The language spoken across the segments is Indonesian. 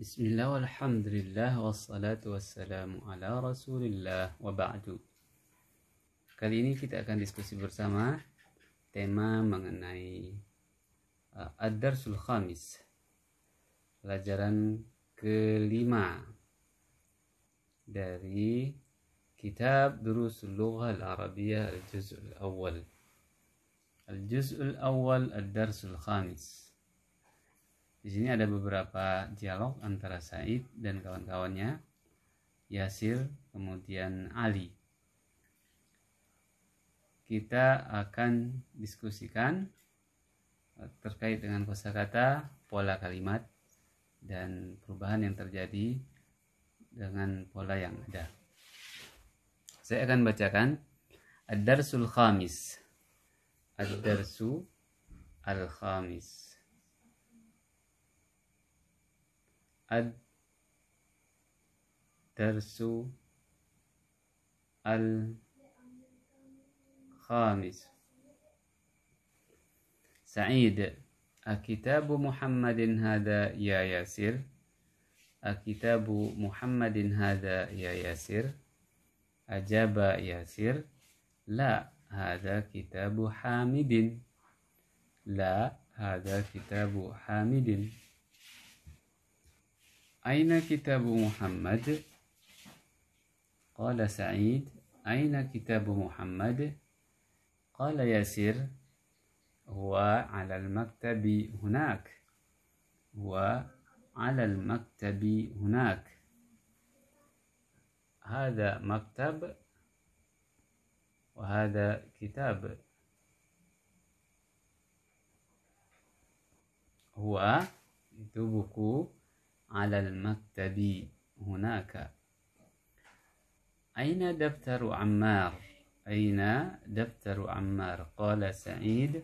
بسم الله والحمد لله والصلاة والسلام على رسول الله وبعد Kali ini kita akan diskusi bersama tema mengenai uh, Ad-Darsul Khamis Pelajaran kelima dari kitab Lugha Al-Arabiyah دروس اللغة العربية الجزء الأول الجزء الأول الدرس الخامس Di sini ada beberapa dialog antara Said dan kawan-kawannya, Yasir, kemudian Ali. Kita akan diskusikan eh, terkait dengan kosakata, pola kalimat, dan perubahan yang terjadi dengan pola yang ada. Saya akan bacakan Ad-Darsul Khamis. Ad-Darsu Al-Khamis. ad darsu al khamis Sa'id Akitabu Muhammadin hada ya Yasir Akitabu Muhammadin hada ya Yasir Ajaba Yasir La hada kitabu Hamidin La hada kitabu Hamidin أين كتاب محمد؟ قال سعيد أين كتاب محمد؟ قال ياسر هو على المكتب هناك هو على المكتب هناك هذا مكتب وهذا كتاب هو يكتبك على المكتب هناك أين دفتر عمار؟ أين دفتر عمار؟ قال سعيد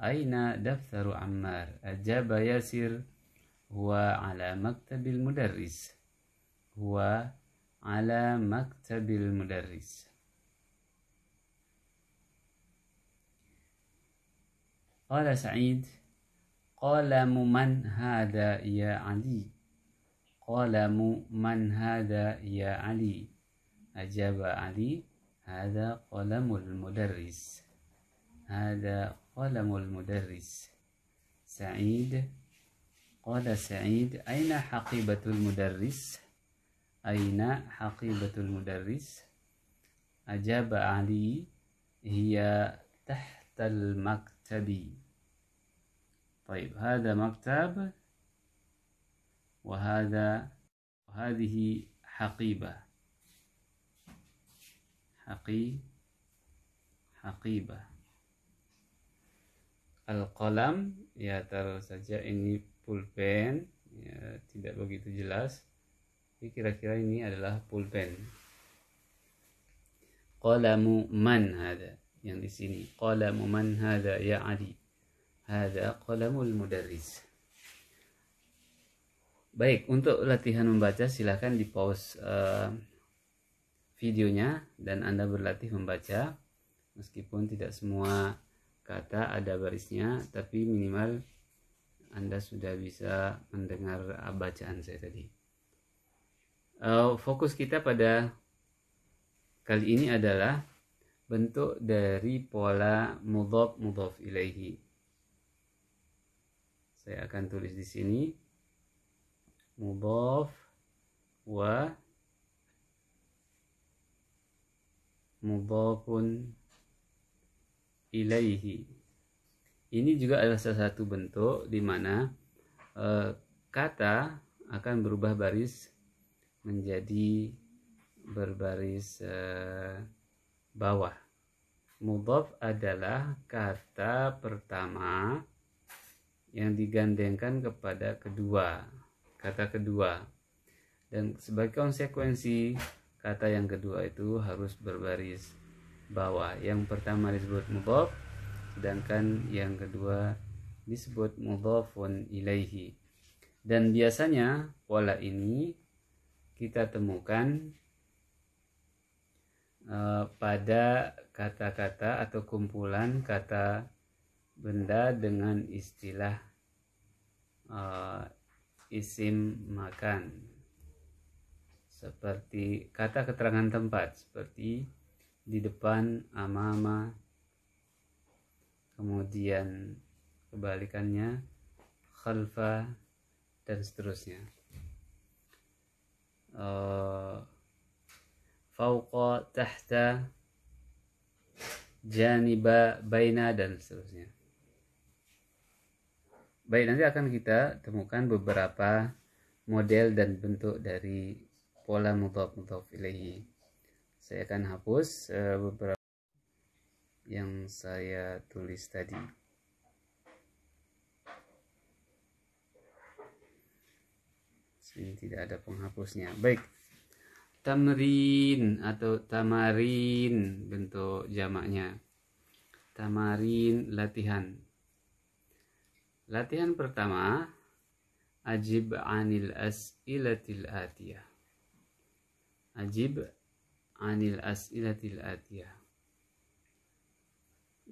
أين دفتر عمار؟ أجاب ياسر هو على مكتب المدرس هو على مكتب المدرس قال سعيد قال من هذا يا علي قلم من هذا يا علي أجاب علي هذا قلم المدرس هذا قلم المدرس سعيد قال سعيد أين حقيبة المدرس أين حقيبة المدرس أجاب علي هي تحت المكتب طيب هذا مكتب وهذا وهذه حقيبة حقي حقيبة Al-qalam ya taruh saja ini pulpen ya, tidak begitu jelas. Jadi kira-kira ini adalah pulpen. Qalamu man hada yang di sini. Qalamu man hada ya Ali. Hada qalamul mudarris. Baik, untuk latihan membaca silahkan di pause uh, eh, videonya dan Anda berlatih membaca. Meskipun tidak semua kata ada barisnya, tapi minimal Anda sudah bisa mendengar eh, bacaan saya tadi. Uh, fokus kita pada kali ini adalah bentuk dari pola mudhof mudhof ilaihi. Saya akan tulis di sini. مضاف wa مضاف ilaihi ini juga adalah salah satu bentuk di mana e, kata akan berubah baris menjadi berbaris e, bawah mudhaf adalah kata pertama yang digandengkan kepada kedua kata kedua. Dan sebagai konsekuensi kata yang kedua itu harus berbaris bawah. Yang pertama disebut mudhaf, sedangkan yang kedua disebut mudhafun ilaihi. Dan biasanya pola ini kita temukan uh, pada kata-kata atau kumpulan kata benda dengan istilah uh, isim makan seperti kata keterangan tempat seperti di depan amama kemudian kebalikannya khalfa dan seterusnya uh, fauqa tahta janiba baina dan seterusnya Baik, nanti akan kita temukan beberapa model dan bentuk dari pola mudhaf mudhaf ilaihi. Saya akan hapus eh, beberapa yang saya tulis tadi. ini tidak ada penghapusnya. Baik. Tamrin atau tamarin bentuk jamaknya. Tamarin latihan Latihan pertama, ajib anil as'ilatil atiyah. Ajib anil as'ilatil atiyah.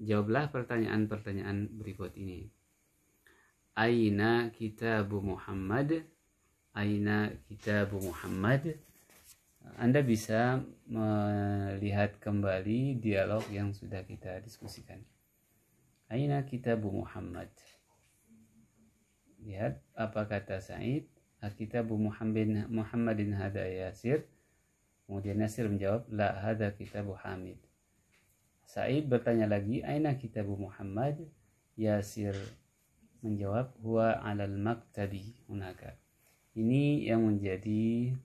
Jawablah pertanyaan-pertanyaan berikut ini. Aina kitabu Muhammad? Aina kitabu Muhammad? Anda bisa melihat kembali dialog yang sudah kita diskusikan. Aina kitabu Muhammad? Lihat apa kata Said. kitabu Muhammadin, Muhammadin hada Yasir. Kemudian Nasir menjawab, La hada kitabu Hamid. Said bertanya lagi, Aina kitabu Muhammad? Yasir menjawab, Huwa alal maktabi hunaka. Ini yang menjadi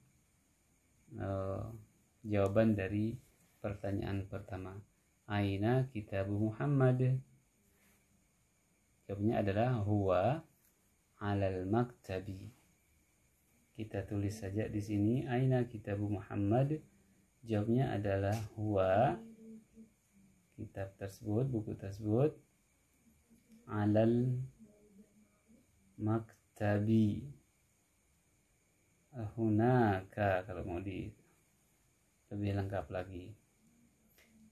uh, jawaban dari pertanyaan pertama. Aina kitabu Muhammad? Jawabnya adalah huwa alal maktabi kita tulis saja di sini aina kitabu Muhammad jawabnya adalah huwa kitab tersebut buku tersebut alal maktabi ahunaka kalau mau di lebih lengkap lagi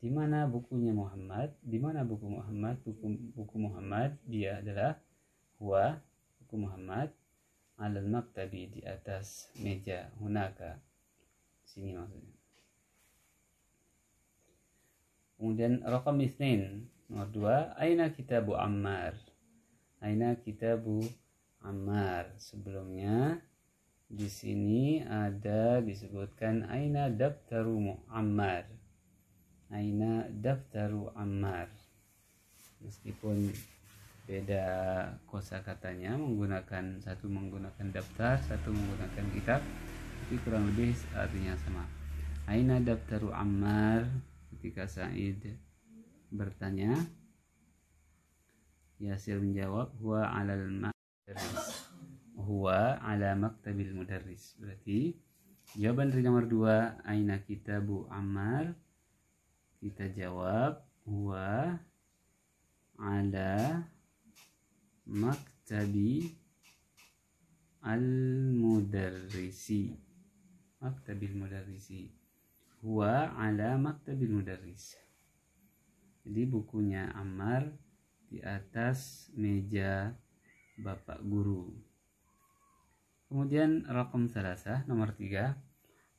di mana bukunya Muhammad di mana buku Muhammad buku buku Muhammad dia adalah huwa buku Muhammad alal maktabi di atas meja hunaka sini maksudnya kemudian rokam isnin nomor dua aina kitabu ammar aina kitabu ammar sebelumnya di sini ada disebutkan aina daftaru ammar aina daftaru ammar meskipun beda kosa katanya menggunakan satu menggunakan daftar satu menggunakan kitab tapi kurang lebih artinya sama Aina daftaru Ammar ketika Said bertanya Yasir menjawab huwa alal madarris huwa ala maktabil mudarris berarti jawaban dari nomor 2 Aina kitabu Ammar kita jawab huwa ala maktabi al-mudarrisi maktabil mudarrisi huwa ala maktabil mudarris jadi bukunya Ammar di atas meja bapak guru kemudian rakam salasa nomor tiga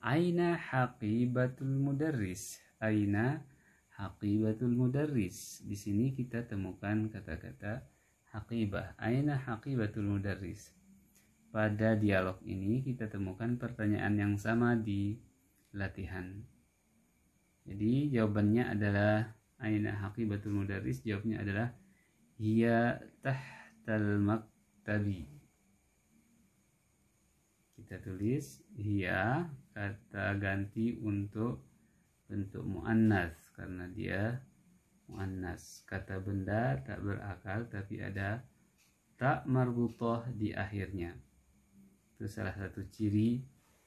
aina haqibatul mudarris aina haqibatul mudarris di sini kita temukan kata-kata Haqibah. Aina haqibatul mudarris? Pada dialog ini kita temukan pertanyaan yang sama di latihan. Jadi jawabannya adalah aina haqibatul mudarris? Jawabnya adalah hiya tahtal maktabi. Kita tulis hiya kata ganti untuk bentuk muannas karena dia muannas. Kata benda tak berakal tapi ada tak marbutoh di akhirnya. Itu salah satu ciri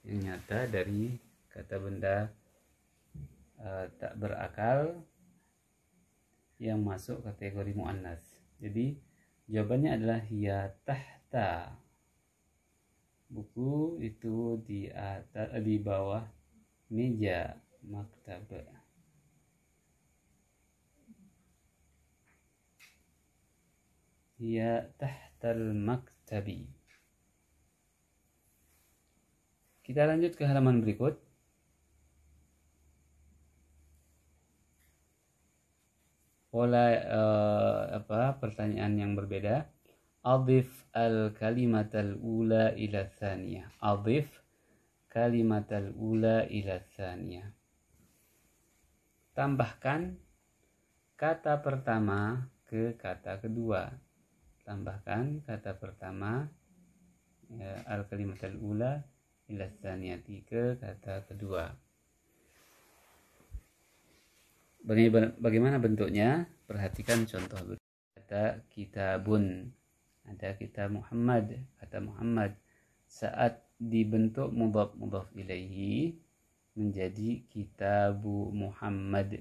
yang nyata dari kata benda uh, tak berakal yang masuk kategori muannas. Jadi jawabannya adalah ya tahta. Buku itu di atas di bawah meja maktabah. هي تحت المكتب kita lanjut ke halaman berikut pola uh, apa pertanyaan yang berbeda adif al kalimat al ula ila thaniyah adif kalimat al ula ila thaniyah tambahkan kata pertama ke kata kedua tambahkan kata pertama ya, al kalimat al ula ila tsaniyati ke kata kedua bagaimana bentuknya perhatikan contoh kata kitabun ada kita Muhammad kata Muhammad saat dibentuk mudhaf mudhaf ilaihi menjadi kitabu Muhammad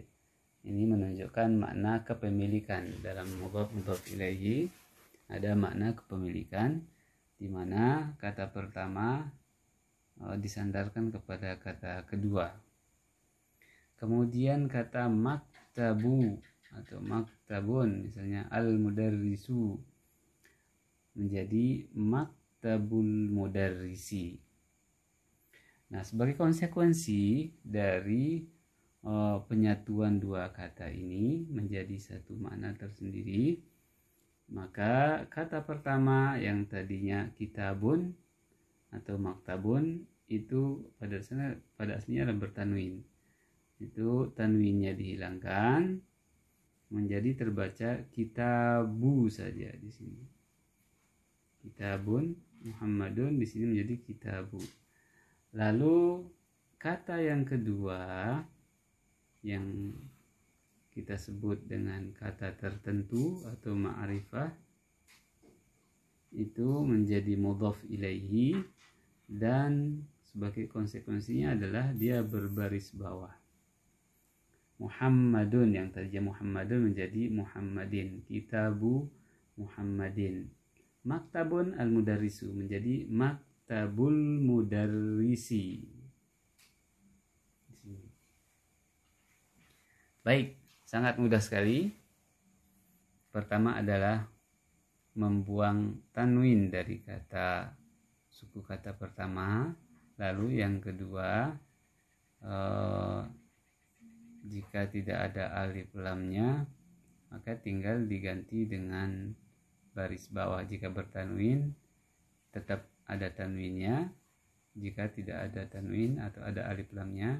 ini menunjukkan makna kepemilikan dalam mudhaf mudhaf ilaihi ada makna kepemilikan di mana kata pertama eh, disandarkan kepada kata kedua. Kemudian kata maktabu atau maktabun misalnya al-mudarrisu menjadi maktabul mudarrisi. Nah, sebagai konsekuensi dari eh, penyatuan dua kata ini menjadi satu makna tersendiri, maka kata pertama yang tadinya kitabun atau maktabun itu pada aslinya, pada aslinya adalah bertanwin itu tanwinnya dihilangkan menjadi terbaca kitabu saja di sini kitabun Muhammadun di sini menjadi kitabu lalu kata yang kedua yang kita sebut dengan kata tertentu atau ma'rifah itu menjadi mudhaf ilaihi dan sebagai konsekuensinya adalah dia berbaris bawah. Muhammadun yang tadinya Muhammadun menjadi Muhammadin. Kitabu Muhammadin. Maktabun al mudarisu menjadi maktabul mudarrisi. Baik, Sangat mudah sekali. Pertama adalah membuang tanwin dari kata suku kata pertama. Lalu yang kedua, eh, jika tidak ada alif lamnya, maka tinggal diganti dengan baris bawah. Jika bertanwin, tetap ada tanwinnya. Jika tidak ada tanwin atau ada alif lamnya,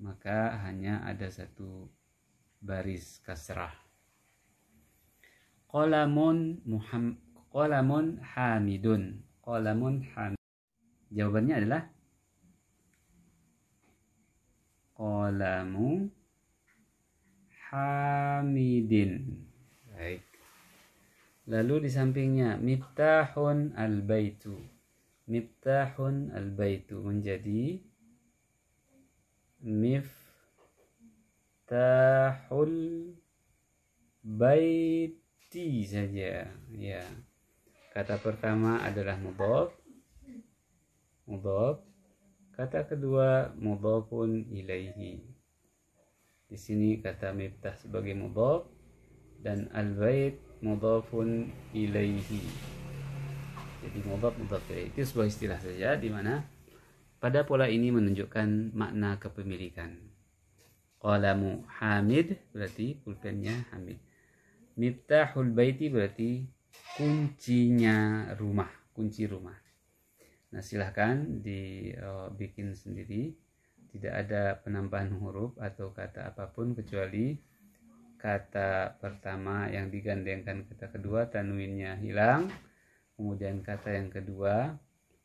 maka hanya ada satu baris kasrah qalamun muham qalamun hamidun qalamun hamid jawabannya adalah Qolamu hamidin baik lalu di sampingnya miftahun al baitu miftahun al baitu menjadi mif miftahul baiti saja ya kata pertama adalah mudhaf mudhaf kata kedua mudhafun ilaihi di sini kata miftah sebagai mudhaf dan al bait mudhafun ilaihi jadi mudhaf mudhaf ya. itu sebuah istilah saja di mana pada pola ini menunjukkan makna kepemilikan Qalamu Hamid berarti pulpennya Hamid. Miftahul baiti berarti kuncinya rumah, kunci rumah. Nah, silahkan dibikin sendiri. Tidak ada penambahan huruf atau kata apapun kecuali kata pertama yang digandengkan kata kedua tanwinnya hilang. Kemudian kata yang kedua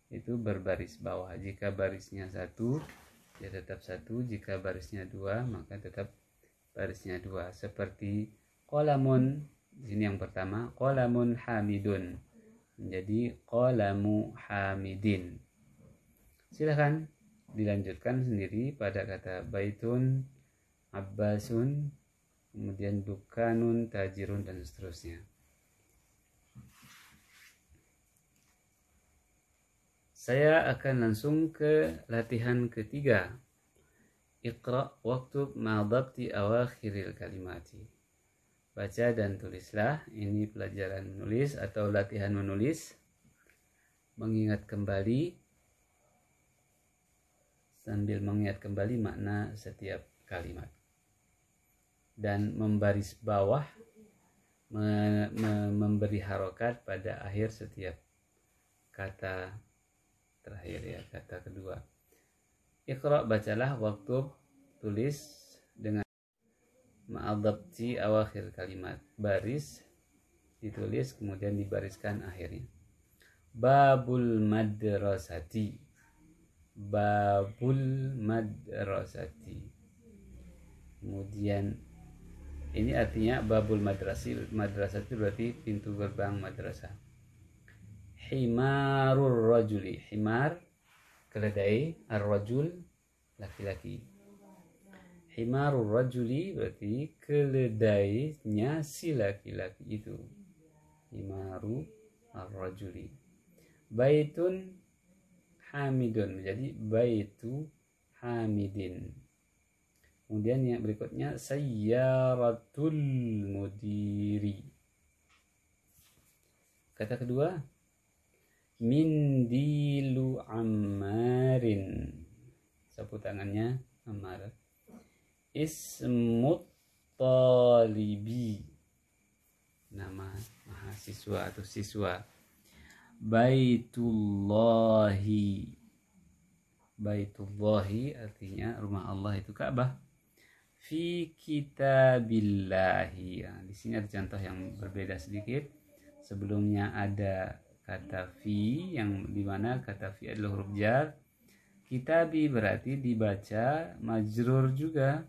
itu berbaris bawah. Jika barisnya satu, ya tetap satu jika barisnya dua maka tetap barisnya dua seperti kolamun di yang pertama kolamun hamidun menjadi kolamu hamidin silahkan dilanjutkan sendiri pada kata baitun abbasun kemudian dukanun tajirun dan seterusnya Saya akan langsung ke latihan ketiga. Iqra waktu ma'adabti awakhiril kalimati. Baca dan tulislah. Ini pelajaran menulis atau latihan menulis. Mengingat kembali sambil mengingat kembali makna setiap kalimat dan membaris bawah me, me, memberi harokat pada akhir setiap kata terakhir ya kata kedua ikhra bacalah waktu tulis dengan ma'adabci awakhir kalimat baris ditulis kemudian dibariskan akhirnya babul madrasati babul madrasati kemudian ini artinya babul madrasi madrasati berarti pintu gerbang madrasah himarur rajuli himar keledai ar-rajul laki-laki himarur rajuli berarti keledainya si laki-laki itu himaru ar-rajuli baitun hamidun jadi baitu hamidin kemudian yang berikutnya sayyaratul mudiri kata kedua mindilu ammarin sapu tangannya ammar ismut talibi nama mahasiswa atau siswa baitullahi baitullahi artinya rumah Allah itu Ka'bah fi kitabillahi ya, di sini ada contoh yang berbeda sedikit sebelumnya ada kata fi yang dimana kata fi adalah huruf jar kitabi berarti dibaca majrur juga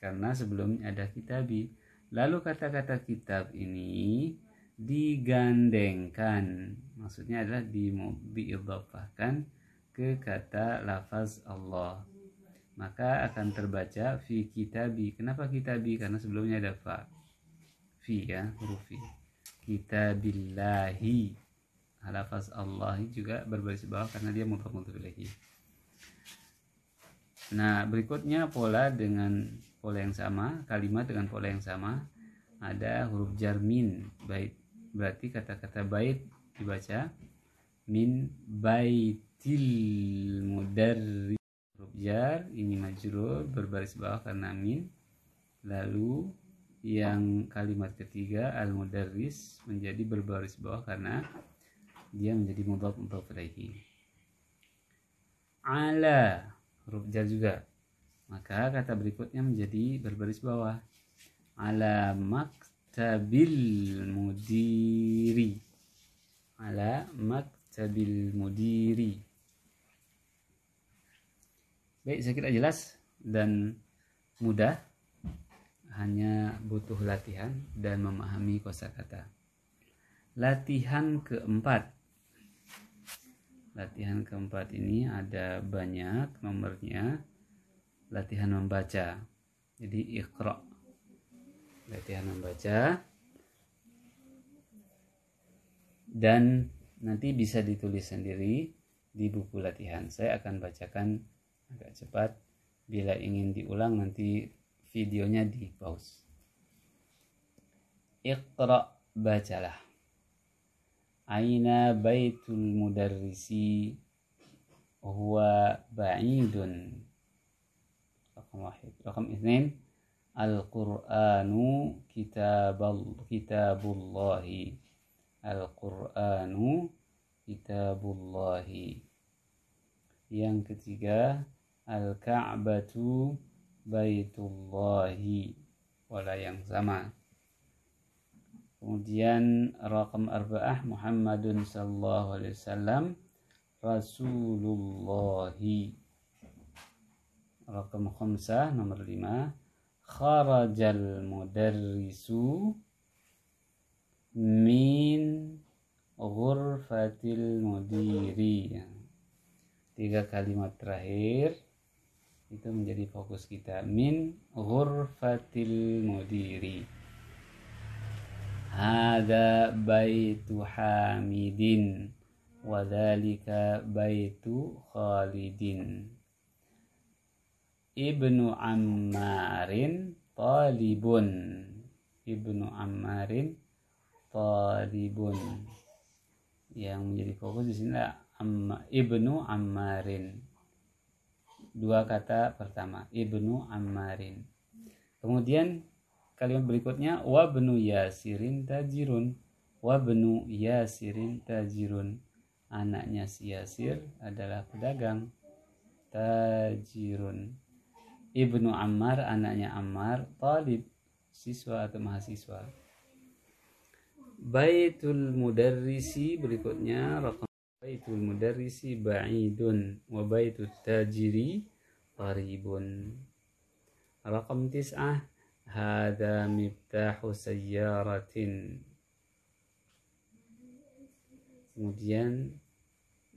karena sebelumnya ada kitabi lalu kata-kata kitab ini digandengkan maksudnya adalah di diidhafahkan ke kata lafaz Allah maka akan terbaca fi kitabi kenapa kitabi karena sebelumnya ada fa fi ya huruf fi kitabillahi lafaz Allah juga berbaris bawah karena dia mutlak mutlak ilahi nah berikutnya pola dengan pola yang sama kalimat dengan pola yang sama ada huruf jar min bait berarti kata-kata bait dibaca min baitil mudarri huruf jar ini majrur berbaris bawah karena min lalu yang kalimat ketiga al mudarris menjadi berbaris bawah karena dia menjadi mudhaf mudhaf ilaihi ala huruf jar juga maka kata berikutnya menjadi berbaris bawah ala maktabil mudiri ala maktabil mudiri baik saya kira jelas dan mudah hanya butuh latihan dan memahami kosakata latihan keempat Latihan keempat ini ada banyak nomornya. Latihan membaca. Jadi ikhra Latihan membaca. Dan nanti bisa ditulis sendiri di buku latihan. Saya akan bacakan agak cepat. Bila ingin diulang nanti videonya di pause. ikhra bacalah aina baitul mudarrisi huwa ba'idun rakam wahid rakam isnin al-qur'anu kitabal kitabullahi al-qur'anu kitabullahi yang ketiga al-ka'batu baitullahi wala yang sama Kemudian rakam arba'ah Muhammadun sallallahu alaihi wasallam Rasulullah. Rakam khamsah nomor 5 Kharajal mudarrisu min ghurfatil mudiri. Tiga kalimat terakhir itu menjadi fokus kita min ghurfatil mudiri. Hada baitu Hamidin Wadhalika baitu Khalidin Ibnu Ammarin Talibun Ibnu Ammarin Talibun yang menjadi fokus di sini adalah Amma, Ibnu Ammarin dua kata pertama Ibnu Ammarin kemudian kalimat berikutnya wa benu yasirin tajirun wa benu yasirin tajirun anaknya si Yasir adalah pedagang tajirun ibnu Ammar anaknya Ammar talib siswa atau mahasiswa baitul mudarrisi berikutnya rakam baitul mudarrisi ba'idun wa baitut tajiri qaribun rakam tis'ah هذا مفتاح sayyaratin kemudian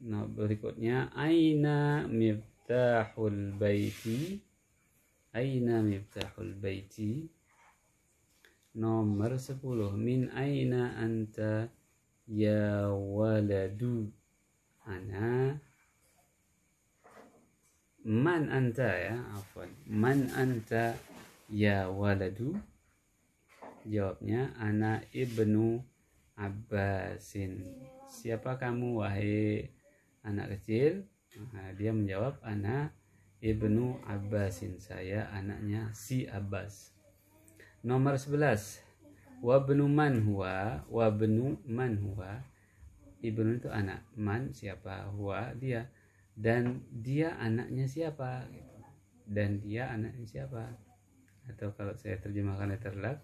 nah berikutnya aina miftahul baiti aina miftahul baiti nomor 10 min aina anta ya waladu ana man anta ya afwan man anta ya waladu jawabnya ana ibnu abbasin siapa kamu wahai anak kecil nah, dia menjawab ana ibnu abbasin saya anaknya si abbas nomor 11 wabnu man huwa wabnu man huwa ibnu itu anak man siapa huwa dia dan dia anaknya siapa dan dia anaknya siapa atau kalau saya terjemahkan letter lak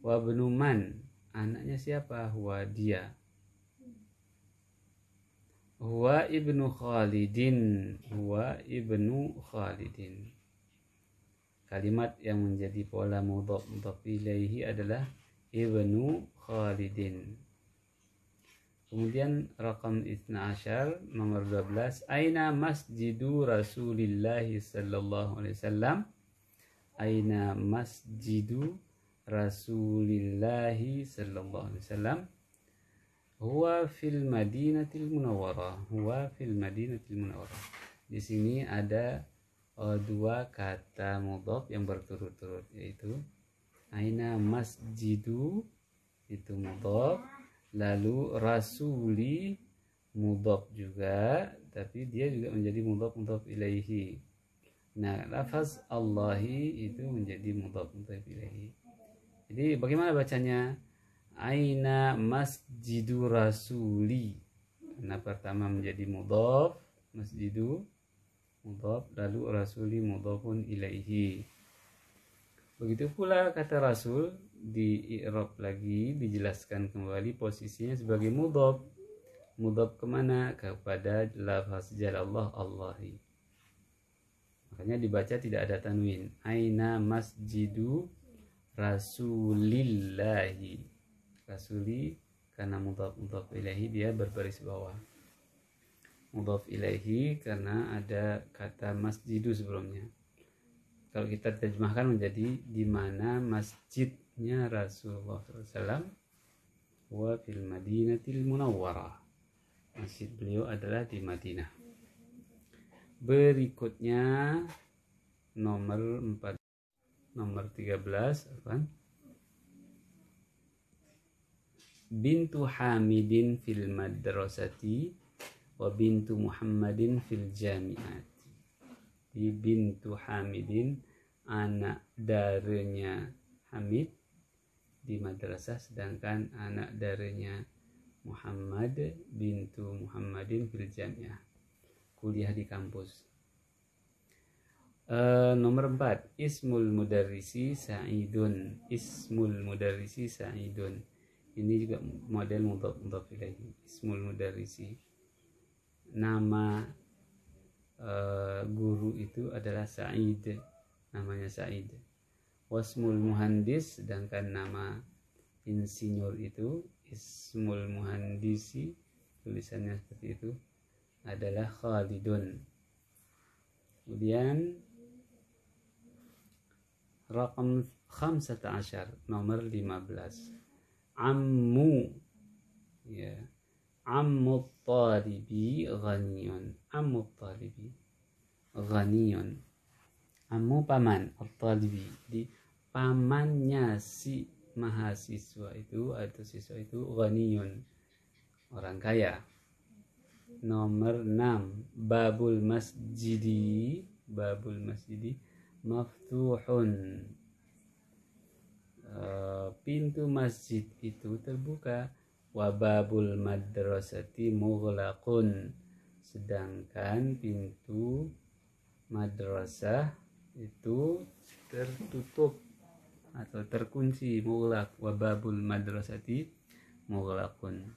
wa man anaknya siapa huwa dia huwa ibnu khalidin huwa ibnu khalidin kalimat yang menjadi pola mudhaf mudhaf ilaihi adalah ibnu khalidin Kemudian rakam isna asyar nomor 12 Aina masjidu Rasulillahi sallallahu alaihi wasallam aina masjidu Rasulillahi sallallahu alaihi wasallam huwa fil madinatil munawwarah huwa fil madinatil munawwarah di sini ada uh, dua kata mudhof yang berturut-turut yaitu aina masjidu itu mudhof lalu rasuli mudhof juga tapi dia juga menjadi mudhof mudhof ilaihi Nah, lafaz Allahi itu menjadi mudhaf mudhaf ilahi. Jadi bagaimana bacanya? Aina masjidu rasuli. nah pertama menjadi mudhaf, masjidu mudhaf, lalu rasuli mudhafun ilaihi. Begitu pula kata rasul di i'rab lagi dijelaskan kembali posisinya sebagai mudhaf. Mudhaf kemana? Kepada lafaz jalallah Allahi makanya dibaca tidak ada tanwin aina masjidu rasulillahi rasuli karena mudhaf mudhaf ilahi dia berbaris bawah mudhaf ilahi karena ada kata masjidu sebelumnya kalau kita terjemahkan menjadi di mana masjidnya Rasulullah SAW wa fil madinatil munawwarah masjid beliau adalah di Madinah berikutnya nomor 4 nomor 13 apa bintu Hamidin fil madrasati wa bintu Muhammadin fil jamiati di bintu Hamidin anak darinya Hamid di madrasah sedangkan anak darinya Muhammad bintu Muhammadin fil jamiah kuliah di kampus. Uh, nomor 4 Ismul Mudarrisi Sa'idun Ismul Mudarrisi Sa'idun Ini juga model mudhaf mudhaf ilaihi Ismul Mudarrisi Nama uh, guru itu adalah Sa'id Namanya Sa'id Wasmul Muhandis Sedangkan nama insinyur itu Ismul Muhandisi Tulisannya seperti itu adalah khalidun. Kemudian Rakam 15 nomor 15 Ammu ya Ammu talibi ghaniyun Ammu talibi ghaniyun Ammu paman talibi Jadi pamannya si mahasiswa itu atau siswa itu ghaniyun orang kaya nomor 6 babul masjidi babul masjidi maftuhun eh, pintu masjid itu terbuka wababul madrasati mughlaqun sedangkan pintu madrasah itu tertutup atau terkunci mughlaq wababul madrasati mughlaqun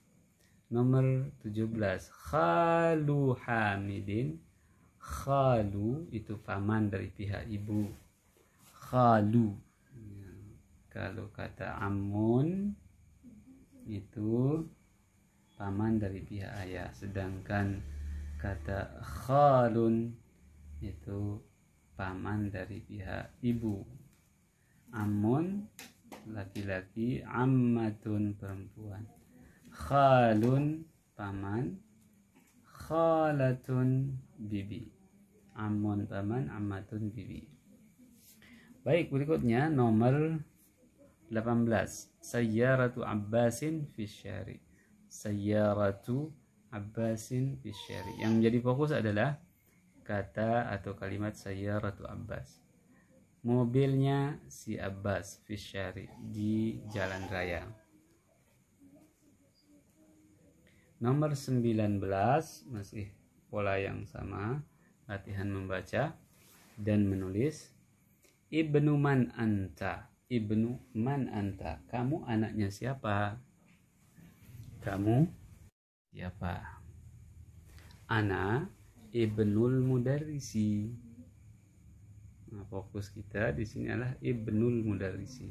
Nomor 17 Khalu Hamidin Khalu itu paman dari pihak ibu Khalu ya. Kalau kata amun Itu paman dari pihak ayah Sedangkan kata khalun Itu paman dari pihak ibu Amun laki-laki Ammatun perempuan khalun paman khalatun bibi amon paman amatun bibi baik berikutnya nomor 18 sayyaratu abbasin fi syari sayyaratu abbasin fi yang menjadi fokus adalah kata atau kalimat sayyaratu abbas mobilnya si abbas fi di jalan raya Nomor 19 masih pola yang sama, latihan membaca dan menulis. Ibnu man anta? Ibnu man anta? Kamu anaknya siapa? Kamu siapa? Ana ibnul mudarrisi. Nah, fokus kita di sini adalah ibnul mudarrisi.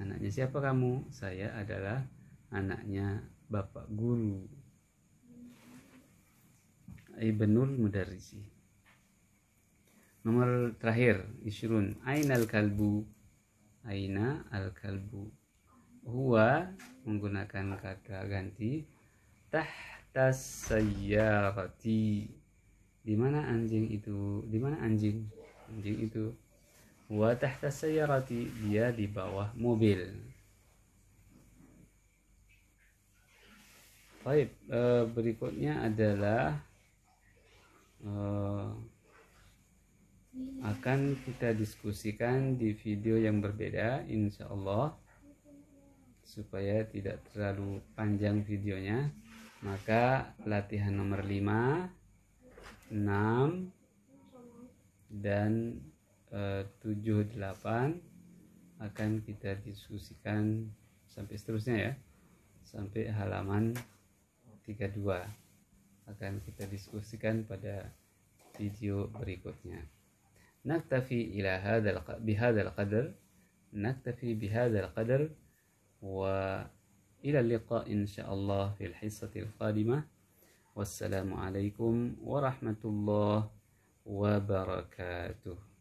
Anaknya siapa kamu? Saya adalah anaknya bapak guru Ibnul mudarisi nomor terakhir Isrun Aina al-kalbu Aina al-kalbu huwa menggunakan kata ganti tahta sayyarati Dimana anjing itu Dimana anjing anjing itu wa tahta sayyarati dia di bawah mobil Baik, eh, berikutnya adalah eh, akan kita diskusikan di video yang berbeda, insya Allah, supaya tidak terlalu panjang videonya. Maka latihan nomor 5, 6, dan e, 7, 8 akan kita diskusikan sampai seterusnya ya sampai halaman 32 akan kita diskusikan pada video berikutnya naktafi ila hadzal bihadzal qadar naktafi bihadzal qadar wa ila liqa insyaallah fil hissatil qadimah wassalamu alaikum warahmatullahi wabarakatuh